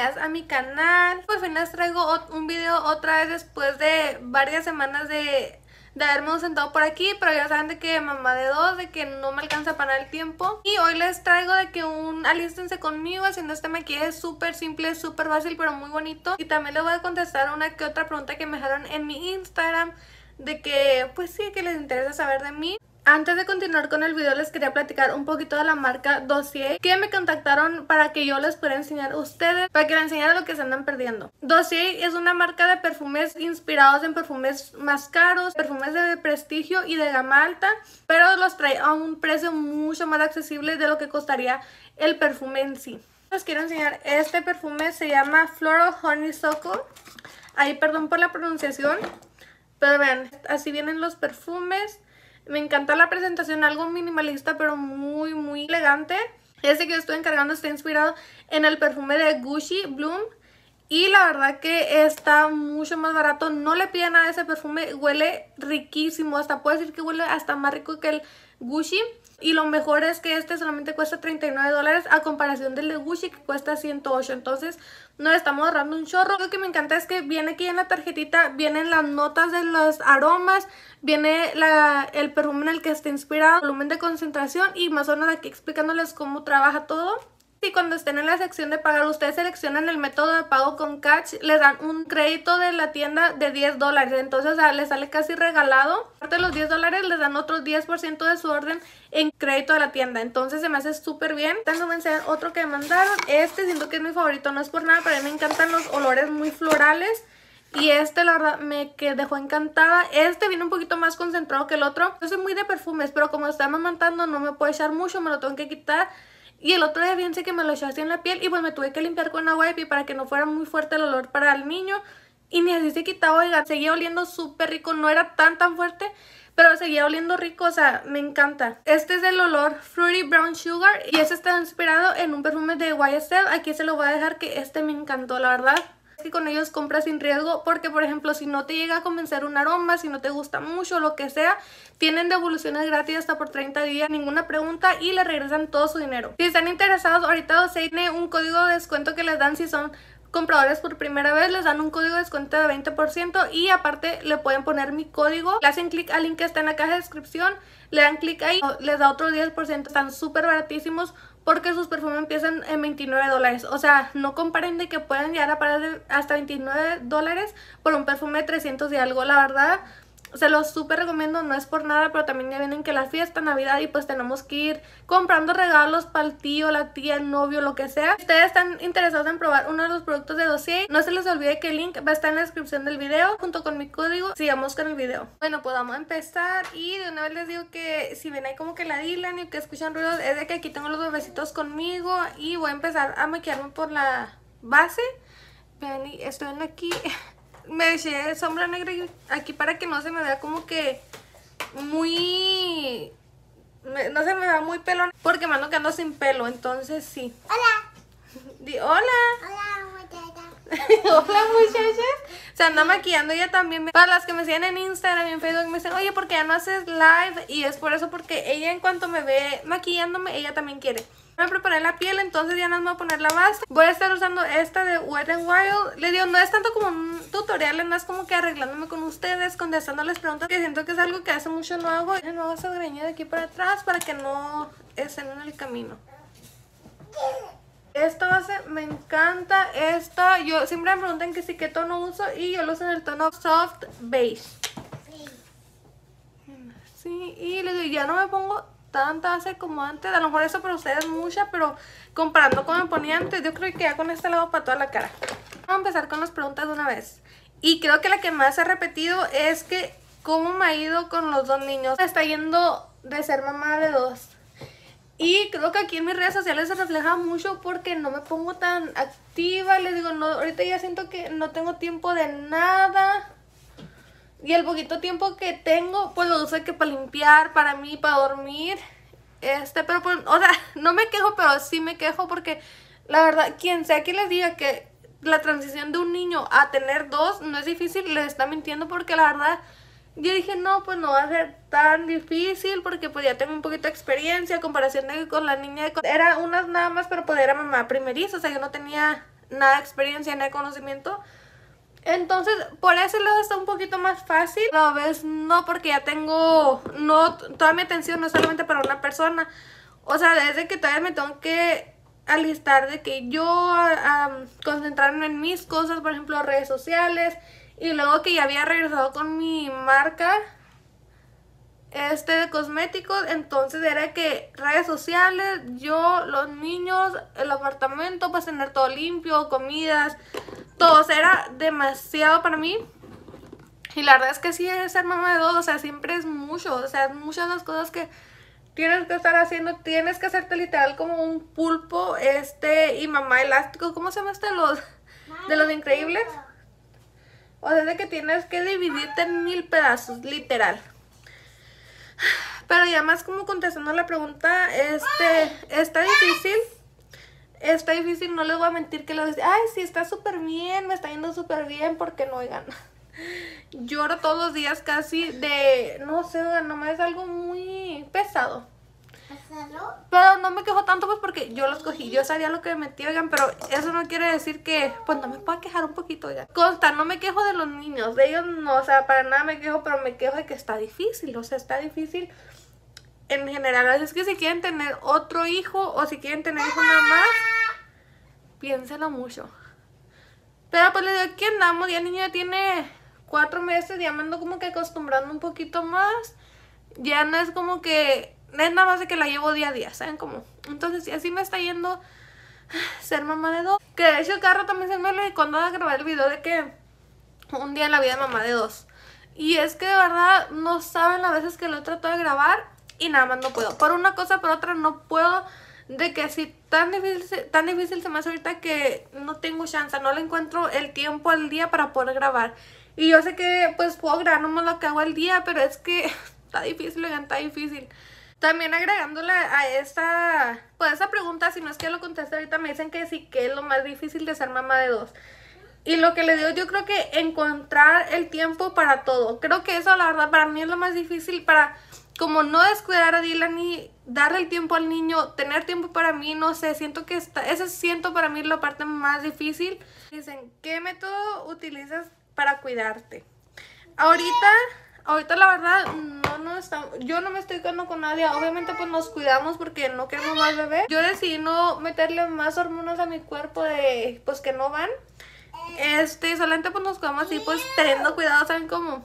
a mi canal. Por pues fin les traigo un video otra vez después de varias semanas de, haberme sentado por aquí, pero ya saben de que mamá de dos, de que no me alcanza para el tiempo. Y hoy les traigo de que un alístense conmigo haciendo este maquillaje súper simple, súper fácil, pero muy bonito. Y también les voy a contestar una que otra pregunta que me dejaron en mi Instagram de que, pues sí, que les interesa saber de mí. Antes de continuar con el video les quería platicar un poquito de la marca Dossier que me contactaron para que yo les pueda enseñar a ustedes, para que les enseñara lo que se andan perdiendo. Dossier es una marca de perfumes inspirados en perfumes más caros, perfumes de prestigio y de gama alta, pero los trae a un precio mucho más accesible de lo que costaría el perfume en sí. Les quiero enseñar este perfume, se llama Floral Soco Ahí perdón por la pronunciación, pero vean, así vienen los perfumes. Me encanta la presentación, algo minimalista pero muy muy elegante. Este que estoy encargando está inspirado en el perfume de Gucci Bloom. Y la verdad que está mucho más barato. No le pide nada a ese perfume. Huele riquísimo. Hasta puedo decir que huele hasta más rico que el Gucci. Y lo mejor es que este solamente cuesta 39 dólares a comparación del de Gucci que cuesta 108. Entonces nos estamos ahorrando un chorro. Lo que me encanta es que viene aquí en la tarjetita, vienen las notas de los aromas, viene el perfume en el que está inspirado, volumen de concentración y más o menos aquí explicándoles cómo trabaja todo y cuando estén en la sección de pagar, ustedes seleccionan el método de pago con Catch, les dan un crédito de la tienda de 10 dólares, entonces o sea, les sale casi regalado. Aparte de los 10 dólares, les dan otro 10% de su orden en crédito de la tienda, entonces se me hace súper bien. También me otro que me mandaron, este siento que es mi favorito, no es por nada, pero a mí me encantan los olores muy florales. Y este, la verdad, me dejó encantada. Este viene un poquito más concentrado que el otro. Yo soy muy de perfumes, pero como está amamantando, no me puede echar mucho, me lo tengo que quitar. Y el otro día fíjense que me lo echaste en la piel y pues me tuve que limpiar con una wipe para que no fuera muy fuerte el olor para el niño. Y ni así se quitaba, seguía oliendo súper rico, no era tan tan fuerte, pero seguía oliendo rico, o sea, me encanta. Este es el olor Fruity Brown Sugar y este está inspirado en un perfume de YSL. Aquí se lo voy a dejar que este me encantó, la verdad que con ellos compras sin riesgo porque, por ejemplo, si no te llega a convencer un aroma, si no te gusta mucho, lo que sea, tienen devoluciones gratis hasta por 30 días, ninguna pregunta y le regresan todo su dinero. Si están interesados, ahorita os tiene un código de descuento que les dan si son compradores por primera vez les dan un código de descuento de 20% y aparte le pueden poner mi código, le hacen clic al link que está en la caja de descripción, le dan clic ahí, les da otro 10%, están súper baratísimos porque sus perfumes empiezan en 29 dólares. O sea, no comparen de que pueden llegar a pagar hasta 29 dólares por un perfume de 300 y algo. La verdad, se los súper recomiendo, no es por nada, pero también ya vienen que la fiesta, Navidad y pues tenemos que ir comprando regalos para el tío, la tía, el novio, lo que sea. Si ustedes están interesados en probar uno de los productos de Dossier, no se les olvide que el link va a estar en la descripción del video junto con mi código. Sigamos con el video. Bueno, podamos pues, empezar y de una vez les digo que si ven ahí como que la dilan y que escuchan ruidos es de que aquí tengo los bebecitos conmigo y voy a empezar a maquillarme por la base. Vean, y estoy aquí... me eché sombra negra aquí para que no se me vea como que muy... no se me vea muy pelo Porque mano que ando sin pelo, entonces sí. Hola. hola. Hola, muchacha. hola, muchacha se anda maquillando ella también. Para las que me siguen en Instagram y en Facebook me dicen, oye, ¿por qué ya no haces live? Y es por eso porque ella en cuanto me ve maquillándome, ella también quiere. Me preparé la piel, entonces ya no me voy a poner la base. Voy a estar usando esta de Wet n Wild. le digo, no es tanto como un tutorial, es más como que arreglándome con ustedes, contestándoles preguntas, que siento que es algo que hace mucho no hago. No hago a de aquí para atrás para que no estén en el camino. Esta base me encanta. Esta, yo siempre me preguntan que sí, qué tono uso. Y yo lo uso en el tono Soft Beige. Sí, y le digo, ya no me pongo tanta base como antes. A lo mejor eso para ustedes es mucha, pero comparando con me ponía antes, yo creo que ya con este lado para toda la cara. Vamos a empezar con las preguntas de una vez. Y creo que la que más se ha repetido es que cómo me ha ido con los dos niños. está yendo de ser mamá de dos y creo que aquí en mis redes sociales se refleja mucho porque no me pongo tan activa. Les digo, no, ahorita ya siento que no tengo tiempo de nada. Y el poquito tiempo que tengo, pues lo uso que para limpiar, para mí, para dormir. Este, pero pues, o sea, no me quejo, pero sí me quejo porque la verdad, quien sea que les diga que la transición de un niño a tener dos no es difícil, les está mintiendo porque la verdad yo dije, no, pues no va a ser tan difícil porque pues ya tengo un poquito de experiencia, comparación con la niña. era unas nada más, pero poder era mamá primeriza, o sea, yo no tenía nada de experiencia, nada de conocimiento. Entonces, por ese lado está un poquito más fácil. A vez no, porque ya tengo, no, toda mi atención no solamente para una persona. O sea, desde que todavía me tengo que alistar de que yo concentrarme en mis cosas, por ejemplo, redes sociales, y luego que ya había regresado con mi marca este de cosméticos, entonces era que redes sociales, yo, los niños, el apartamento, pues tener todo limpio, comidas, todo, o sea, era demasiado para mí. Y la verdad es que sí, es ser mamá de dos, o sea, siempre es mucho, o sea, muchas las cosas que tienes que estar haciendo, tienes que hacerte literal como un pulpo, este, y mamá elástico, ¿cómo se llama este? Los, de los increíbles. O sea, de que tienes que dividirte en mil pedazos, literal. Pero ya más como contestando la pregunta, este, está difícil. Está difícil, no les voy a mentir que lo decía, ay, sí, está súper bien, me está yendo súper bien, porque no, oigan. Lloro todos los días casi de, no sé, no nomás es algo muy pesado. Pero no me quejo tanto pues porque yo los cogí, yo sabía lo que me metí, oigan, pero eso no quiere decir que, pues no me pueda quejar un poquito, oigan. Consta, no me quejo de los niños, de ellos no, o sea, para nada me quejo, pero me quejo de que está difícil, o sea, está difícil en general. Así es que si quieren tener otro hijo o si quieren tener hijo nada más, piénselo mucho. Pero pues le digo, aquí andamos, ya el niño ya tiene cuatro meses, ya me ando como que acostumbrando un poquito más. Ya no es como que es nada más de que la llevo día a día, ¿saben cómo? Entonces, así me está yendo ser mamá de dos. Que de hecho, carro también se me le a grabar el video de que un día en la vida de mamá de dos. Y es que de verdad no saben las veces que lo trato de grabar y nada más no puedo. Por una cosa, por otra no puedo. De que así tan difícil, tan difícil se me hace ahorita que no tengo chance, no le encuentro el tiempo al día para poder grabar. Y yo sé que pues puedo grabar me lo que hago al día, pero es que está difícil, oigan, está difícil. También agregándole a esta, pues esa pregunta, si no es que lo conteste ahorita, me dicen que sí, que es lo más difícil de ser mamá de dos. Y lo que le digo, yo creo que encontrar el tiempo para todo. Creo que eso, la verdad, para mí es lo más difícil para como no descuidar a Dylan y darle el tiempo al niño, tener tiempo para mí, no sé, siento que está, ese siento para mí es la parte más difícil. Dicen, ¿qué método utilizas para cuidarte? Ahorita, ahorita la verdad yo no me estoy quedando con nadie. Obviamente pues nos cuidamos porque no queremos más bebé. Yo decidí no meterle más hormonas a mi cuerpo de pues que no van. Este, solamente pues nos cuidamos así pues teniendo cuidado, ¿saben cómo?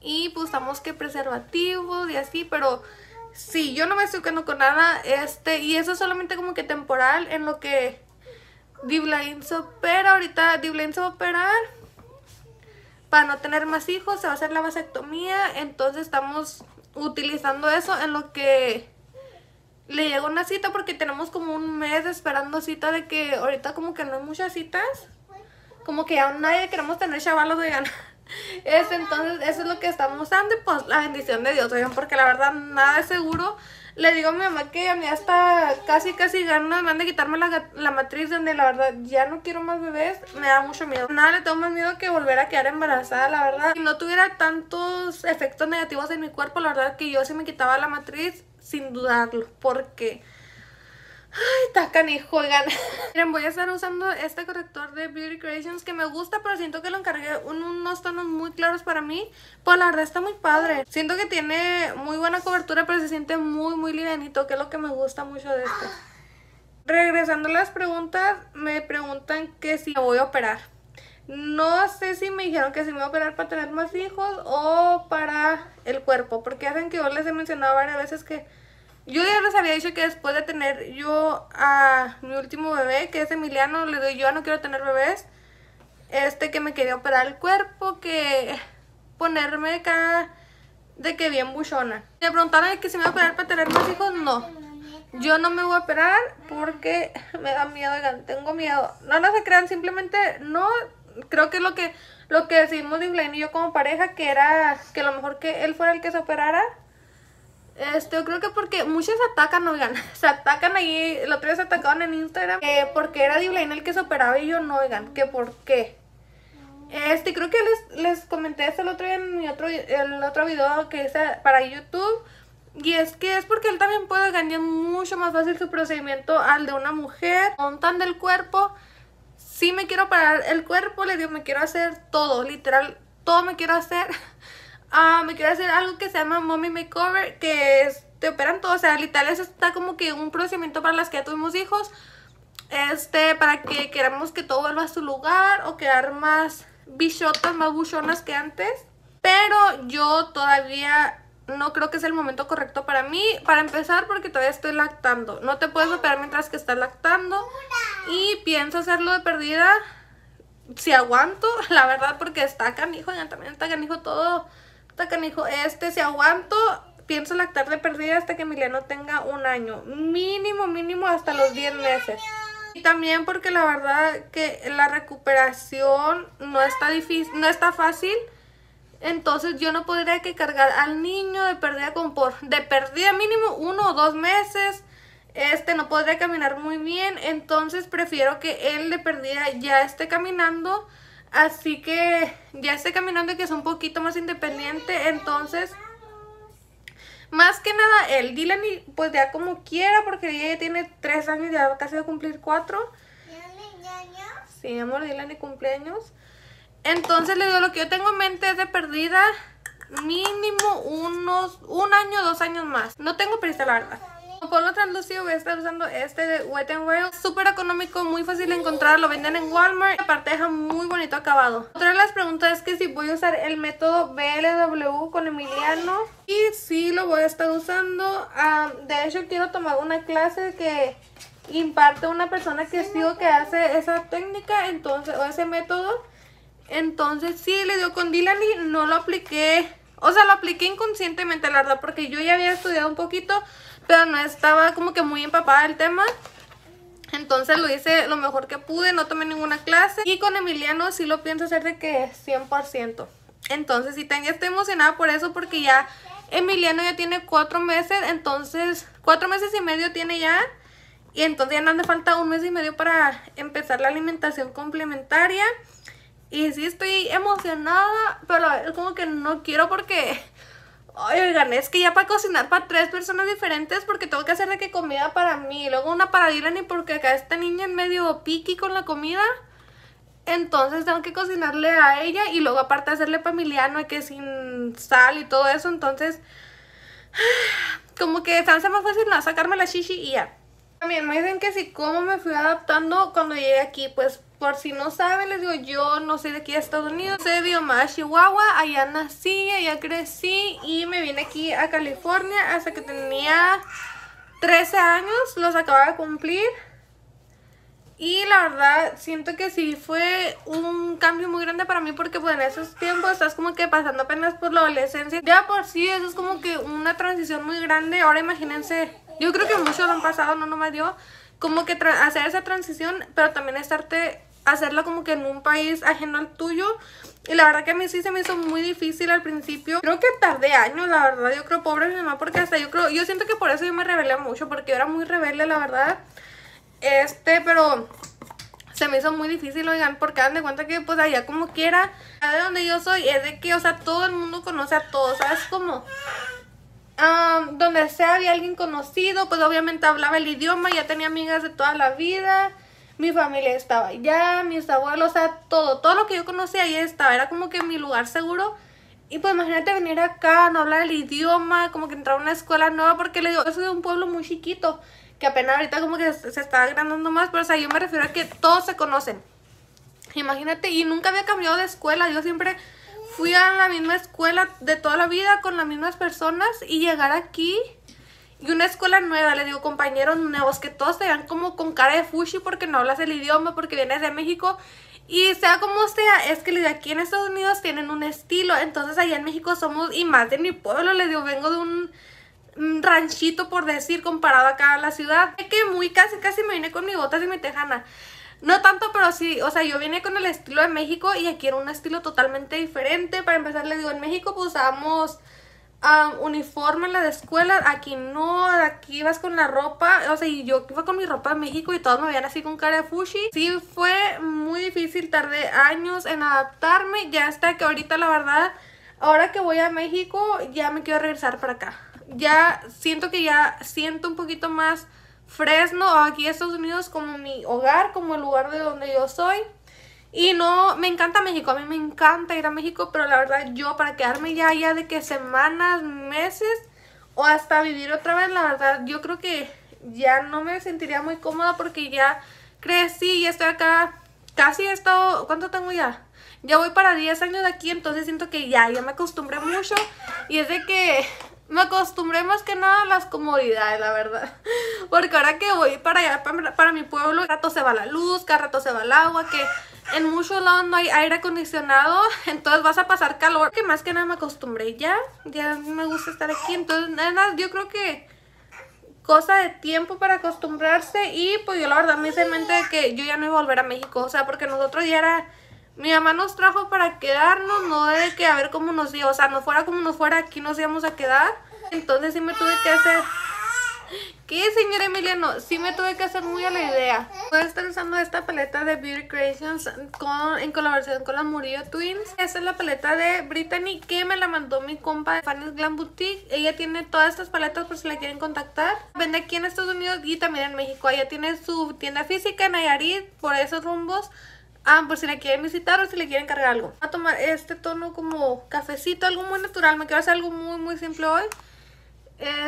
Y pues estamos que preservativos y así, pero sí, yo no me estoy quedando con nada. Este, y eso es solamente como que temporal en lo que Diblain se opera. Ahorita Diblain se va a operar para no tener más hijos, se va a hacer la vasectomía, entonces estamos utilizando eso en lo que le llegó una cita porque tenemos como un mes esperando cita de que ahorita como que no hay muchas citas, como que a nadie queremos tener chavalos, ganas es entonces, eso es lo que estamos usando Y pues la bendición de Dios, oigan, porque la verdad nada es seguro. Le digo a mi mamá que ya me está casi, casi ganando me de quitarme la, la, matriz, donde la verdad ya no quiero más bebés. Me da mucho miedo. Nada, le tengo más miedo que volver a quedar embarazada, la verdad. Si no tuviera tantos efectos negativos en mi cuerpo, la verdad que yo sí me quitaba la matriz sin dudarlo, porque Ay, está canijo, juegan Miren, voy a estar usando este corrector de Beauty Creations que me gusta, pero siento que lo encargué en unos tonos muy claros para mí. Pues la verdad está muy padre. Siento que tiene muy buena cobertura, pero se siente muy, muy livianito, que es lo que me gusta mucho de este. Regresando a las preguntas, me preguntan que si voy a operar. No sé si me dijeron que si me voy a operar para tener más hijos o para el cuerpo, porque hacen que yo les he mencionado varias veces que yo ya les había dicho que después de tener yo a mi último bebé, que es Emiliano, le doy yo no quiero tener bebés. Este que me quería operar el cuerpo, que ponerme acá de que bien buchona. Me preguntaron que si me voy a operar para tener más hijos, no. Yo no me voy a operar porque me da miedo, tengo miedo. No, no se crean, simplemente no. Creo que es lo que, lo que decidimos y yo como pareja, que era que lo mejor que él fuera el que se operara este, yo creo que porque muchas atacan, oigan, se atacan ahí, el otro día se atacaban en Instagram, porque era en el que se operaba y yo no, oigan, que por qué. Este, creo que les, les comenté esto el otro día en mi otro, el otro video que hice para YouTube. Y es que es porque él también puede ganar mucho más fácil su procedimiento al de una mujer. Montan del cuerpo. Si me quiero parar el cuerpo, le digo, me quiero hacer todo, literal, todo me quiero hacer. Ah, me quiero hacer algo que se llama Mommy Makeover, que es, te operan todo, o sea, literal, eso está como que un procedimiento para las que ya tuvimos hijos, este, para que queramos que todo vuelva a su lugar o quedar más bichotas, más buchonas que antes. Pero yo todavía no creo que es el momento correcto para mí. Para empezar, porque todavía estoy lactando. No te puedes operar mientras que estás lactando. Y pienso hacerlo de perdida si aguanto, la verdad, porque está canijo, ya también está canijo todo Está Este, si aguanto, pienso lactar de perdida hasta que Emiliano tenga un año. Mínimo, mínimo hasta los 10 meses. Y también porque la verdad que la recuperación no está difícil, no está fácil. Entonces yo no podría que cargar al niño de perdida con por de perdida mínimo uno o dos meses. Este no podría caminar muy bien. Entonces prefiero que él de perdida ya esté caminando Así que ya estoy caminando y que es un poquito más independiente. Entonces, más que nada él. Dylan, pues ya como quiera, porque ella ya tiene tres años, ya casi va a cumplir cuatro. Sí, amor, Dylan y cumpleaños. Entonces le digo, lo que yo tengo en mente es de perdida mínimo unos, un año, dos años más. No tengo prisa, la verdad lo translúcido voy a estar usando este de Wet n Wild. Súper económico, muy fácil de encontrar, lo venden en Walmart. Aparte deja muy bonito acabado. Otra de las preguntas es que si voy a usar el método BLW con Emiliano. Y si lo voy a estar usando. Ah, de hecho quiero tomar una clase que imparte una persona que sigo que hace esa técnica entonces o ese método. Entonces sí le dio con Dylan no lo apliqué. O sea, lo apliqué inconscientemente, la verdad, porque yo ya había estudiado un poquito, no estaba como que muy empapada el tema. Entonces lo hice lo mejor que pude, no tomé ninguna clase. Y con Emiliano sí lo pienso hacer de que 100%. Entonces sí, ya estoy emocionada por eso porque ya Emiliano ya tiene cuatro meses, entonces cuatro meses y medio tiene ya. Y entonces ya no hace falta un mes y medio para empezar la alimentación complementaria. Y sí estoy emocionada, pero como que no quiero porque Ay, oigan, es que ya para cocinar para tres personas diferentes porque tengo que hacerle que comida para mí, y luego una para Dylan y porque acá esta niña en medio piqui con la comida. Entonces tengo que cocinarle a ella y luego aparte hacerle para hay que sin sal y todo eso, entonces como que se más fácil ¿no? sacarme la shishi y ya. También me dicen que si como me fui adaptando cuando llegué aquí, pues por si no saben, les digo, yo no soy de aquí a Estados Unidos, soy de Omaha, Chihuahua, allá nací, allá crecí y me vine aquí a California hasta que tenía 13 años, los acababa de cumplir. Y la verdad, siento que sí fue un cambio muy grande para mí porque pues, en esos tiempos estás como que pasando apenas por la adolescencia. Ya por sí, eso es como que una transición muy grande. Ahora imagínense, yo creo que muchos han pasado, no nomás yo, como que hacer esa transición, pero también estarte Hacerla como que en un país ajeno al tuyo. Y la verdad que a mí sí se me hizo muy difícil al principio. Creo que tardé años, la verdad. Yo creo, pobre mi mamá, porque hasta yo creo... Yo siento que por eso yo me rebelé mucho, porque yo era muy rebelde, la verdad. Este, pero se me hizo muy difícil, oigan, porque dan de cuenta que pues allá como quiera, de donde yo soy, es de que, o sea, todo el mundo conoce a todos, ¿sabes? Como... donde sea había alguien conocido, pues obviamente hablaba el idioma, ya tenía amigas de toda la vida mi familia estaba allá, mis abuelos, o sea, todo, todo lo que yo conocía ahí estaba, era como que mi lugar seguro. Y pues imagínate venir acá, no hablar el idioma, como que entrar a una escuela nueva, porque le digo, yo soy de un pueblo muy chiquito, que apenas ahorita como que se, está agrandando más, pero o sea, yo me refiero a que todos se conocen. Imagínate, y nunca había cambiado de escuela, yo siempre fui a la misma escuela de toda la vida con las mismas personas y llegar aquí y una escuela nueva, le digo compañeros nuevos, que todos te vean como con cara de fushi porque no hablas el idioma, porque vienes de México. Y sea como sea, es que aquí en Estados Unidos tienen un estilo, entonces allá en México somos, y más de mi pueblo, les digo, vengo de un ranchito por decir comparado acá a la ciudad. Es que muy casi, casi me vine con mi botas y mi tejana. No tanto, pero sí, o sea, yo vine con el estilo de México y aquí era un estilo totalmente diferente. Para empezar, les digo, en México pues usábamos uniforme en la de escuela, aquí no, aquí vas con la ropa, o sea, y yo iba con mi ropa a México y todos me veían así con cara de fushi. Sí, fue muy difícil, tardé años en adaptarme, ya hasta que ahorita la verdad, ahora que voy a México, ya me quiero regresar para acá. Ya siento que ya siento un poquito más Fresno, aquí en Estados Unidos, como mi hogar, como el lugar de donde yo soy. Y no, me encanta México, a mí me encanta ir a México, pero la verdad yo para quedarme ya ya de que semanas, meses o hasta vivir otra vez, la verdad yo creo que ya no me sentiría muy cómoda porque ya crecí, ya estoy acá, casi he estado, ¿cuánto tengo ya? Ya voy para 10 años de aquí, entonces siento que ya, ya me acostumbré mucho y es de que me acostumbré más que nada a las comodidades, la verdad. Porque ahora que voy para allá, para, mi pueblo, cada rato se va la luz, cada rato se va el agua, que en muchos lados no hay aire acondicionado, entonces vas a pasar calor. Que más que nada me acostumbré ya, ya me gusta estar aquí. Entonces, nada, yo creo que cosa de tiempo para acostumbrarse y pues yo la verdad me hice mente de que yo ya no iba a volver a México, o sea, porque nosotros ya era... Mi mamá nos trajo para quedarnos, no de que a ver cómo nos dio, o sea, no fuera como nos fuera, aquí nos íbamos a quedar. Entonces sí me tuve que hacer ¿Qué, señor Emiliano? Sí me tuve que hacer muy a la idea. Voy a estar usando esta paleta de Beauty Creations con, en colaboración con la Murillo Twins. Esta es la paleta de Brittany que me la mandó mi compa de Fanny's Glam Boutique. Ella tiene todas estas paletas por si la quieren contactar. Vende aquí en Estados Unidos y también en México. Ella tiene su tienda física en Nayarit, por esos rumbos. Ah, por si la quieren visitar o si le quieren cargar algo. Voy a tomar este tono como cafecito, algo muy natural. Me quiero hacer algo muy, muy simple hoy.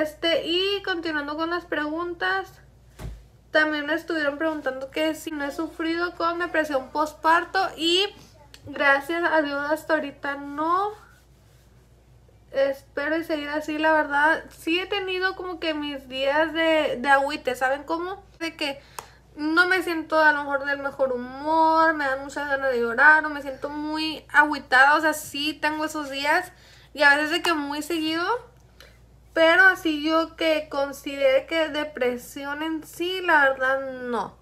Este, y continuando con las preguntas, también me estuvieron preguntando que si no he sufrido con depresión postparto y gracias a Dios hasta ahorita no. Espero seguir así, la verdad. Sí he tenido como que mis días de, de agüite, ¿saben cómo? De que no me siento a lo mejor del mejor humor, me dan muchas ganas de llorar o me siento muy agüitada, o sea, sí tengo esos días y a veces de que muy seguido pero así yo que considere que depresión en sí, la verdad no.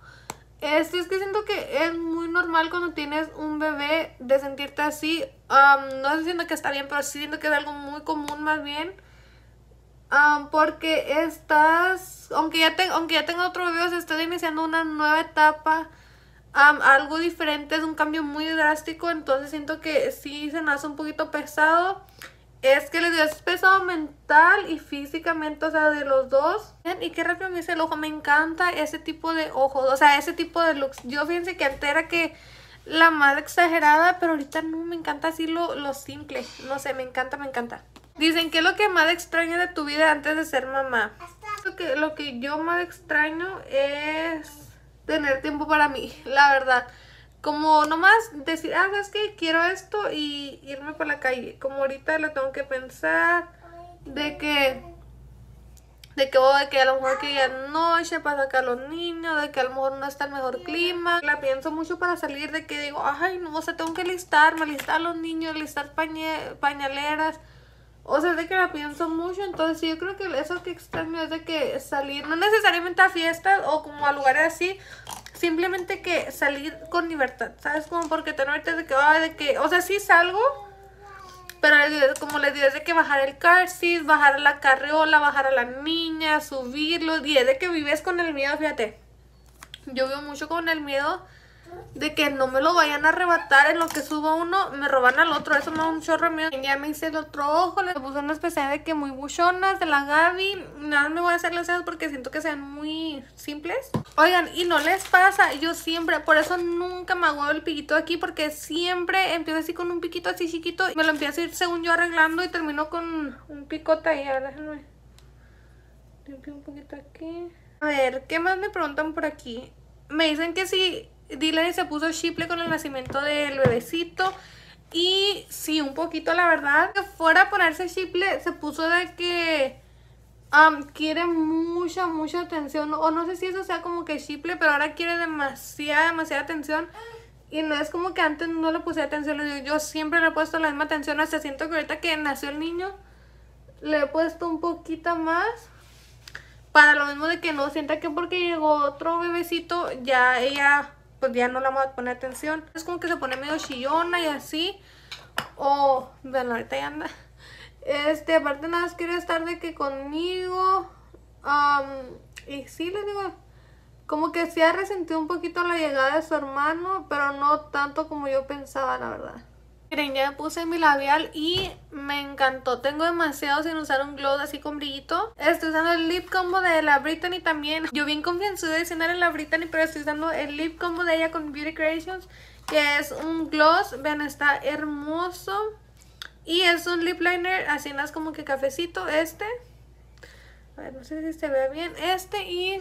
esto es que siento que es muy normal cuando tienes un bebé de sentirte así. no estoy diciendo que está bien, pero sí siento que es algo muy común más bien. porque estás, aunque ya, aunque ya tenga otro bebé, se está iniciando una nueva etapa, algo diferente, es un cambio muy drástico, entonces siento que sí se nace un poquito pesado. Es que les dio peso mental y físicamente, o sea, de los dos. Y qué rápido me dice el ojo, me encanta ese tipo de ojos, o sea, ese tipo de looks. Yo fíjense que era que la más exagerada, pero ahorita no, me encanta así lo, simple. No sé, me encanta, me encanta. Dicen, ¿qué es lo que más extraña de tu vida antes de ser mamá? que, lo que yo más extraño es tener tiempo para mí, la verdad como nomás decir, ah, ¿sabes qué? Quiero esto y irme por la calle. Como ahorita lo tengo que pensar de que, de que, oh, de que a lo mejor que ya noche para sacar a los niños, de que a lo mejor no está el mejor clima. La pienso mucho para salir, de que digo, ay, no, o sea, tengo que listarme, listar a los niños, listar pañaleras. O sea, de que la pienso mucho, entonces yo creo que eso que extraño es de que salir, no necesariamente a fiestas o como a lugares así, simplemente que salir con libertad, ¿sabes? Como porque tenerte de que, de que, o sea, sí salgo, pero como les digo, es de que bajar el car seat, bajar la carreola. bajar a la niña, subirlo, y es de que vives con el miedo, fíjate. Yo vivo mucho con el miedo de que no me lo vayan a arrebatar en lo que subo uno, me roban al otro, eso me da un chorro mío. Ya me hice el otro ojo, le puse una especie de que muy buchonas de la Gaby, nada me voy a hacer las cejas porque siento que sean muy simples. Oigan, y no les pasa, yo siempre, por eso nunca me hago el piquito aquí porque siempre empiezo así con un piquito así chiquito y me lo empiezo a ir según yo arreglando y termino con un picota ahí, a ver, déjenme un aquí. A ver, ¿qué más me preguntan por aquí? Me dicen que si Dylan se puso chiple con el nacimiento del bebecito. Y sí, un poquito la verdad, que fuera a ponerse shiple. se puso de que um, quiere mucha, mucha atención. O no sé si eso sea como que chiple pero ahora quiere demasiada, demasiada atención. Y no es como que antes no le puse atención, yo siempre le he puesto la misma atención, hasta siento que ahorita que nació el niño, le he puesto un poquito más. Para lo mismo de que no sienta que porque llegó otro bebecito, ya ella pues ya no la vamos a poner atención. Es como que se pone medio chillona y así. O, oh, bueno, ahorita ya anda. Este, aparte nada más quiere estar de que conmigo. y sí, les digo, como que sí ha resentido un poquito la llegada de su hermano, pero no tanto como yo pensaba, la verdad. Miren, ya puse mi labial y me encantó. Tengo demasiado sin usar un gloss así con brillito. Estoy usando el lip combo de la Brittany también. Yo bien confianzuda de cenar en la Brittany, pero estoy usando el lip combo de ella con Beauty Creations, que es un gloss. Vean, está hermoso. Y es un lip liner, así más como que cafecito, este. A ver, no sé si se ve bien. Este y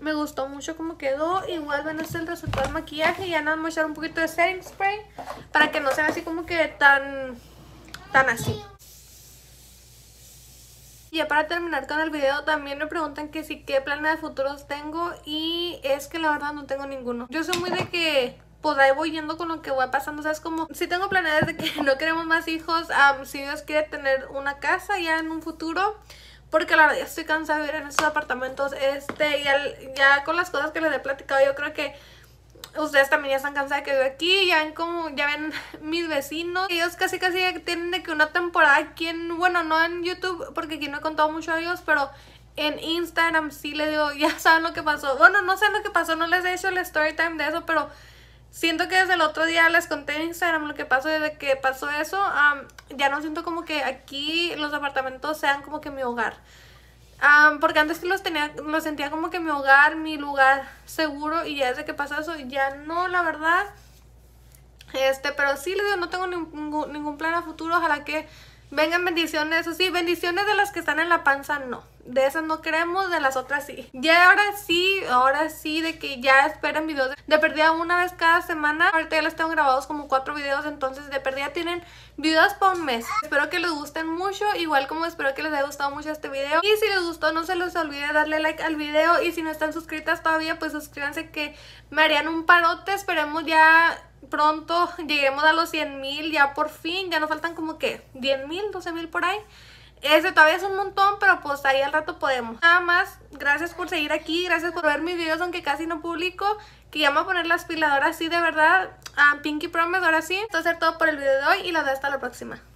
me gustó mucho cómo quedó. Igual van a ser el resultado del maquillaje. Ya nada más echar un poquito de setting spray. Para que no sea así como que tan, tan así. Y ya para terminar con el video también me preguntan que si qué planes de futuros tengo y es que la verdad no tengo ninguno. Yo soy muy de que pues ahí voy yendo con lo que voy pasando, o sea, es como, si tengo planes de que no queremos más hijos, si Dios quiere tener una casa ya en un futuro, porque la verdad ya estoy cansada de vivir en esos apartamentos. Este, y ya con las cosas que les he platicado, yo creo que ustedes también ya están cansados de que vivo aquí. Ya ven como, ya ven mis vecinos. Ellos casi casi tienen de que una temporada aquí en, bueno, no en YouTube, porque aquí no he contado mucho a ellos, pero en Instagram sí les digo, ya saben lo que pasó. Bueno, no sé lo que pasó, no les he hecho el story time de eso, pero siento que desde el otro día les conté en Instagram lo que pasó desde que pasó eso. ya no siento como que aquí los apartamentos sean como que mi hogar. porque antes que los tenía, los sentía como que mi hogar, mi lugar seguro y ya desde que pasó eso, ya no, la verdad. Este, pero sí les digo, no tengo ningún, ningún plan a futuro, ojalá que Vengan bendiciones, o sí, bendiciones de las que están en la panza, no. De esas no queremos, de las otras sí. Ya ahora sí, ahora sí, de que ya esperan videos de, de perdida una vez cada semana. Ahorita ya les tengo grabados como cuatro videos, entonces de perdida tienen videos por un mes. Espero que les gusten mucho, igual como espero que les haya gustado mucho este video. Y si les gustó, no se les olvide darle like al video. Y si no están suscritas todavía, pues suscríbanse que me harían un parote. Esperemos ya pronto lleguemos a los 100 mil, ya por fin, ya nos faltan como que 10 mil, 12 mil por ahí. ese todavía es un montón, pero pues ahí al rato podemos. Nada más, gracias por seguir aquí, gracias por ver mis videos, aunque casi no publico. Que ya me voy a poner la aspiladora así de verdad. a Pinky Promise, ahora sí. Esto todo por el video de hoy y los veo hasta la próxima.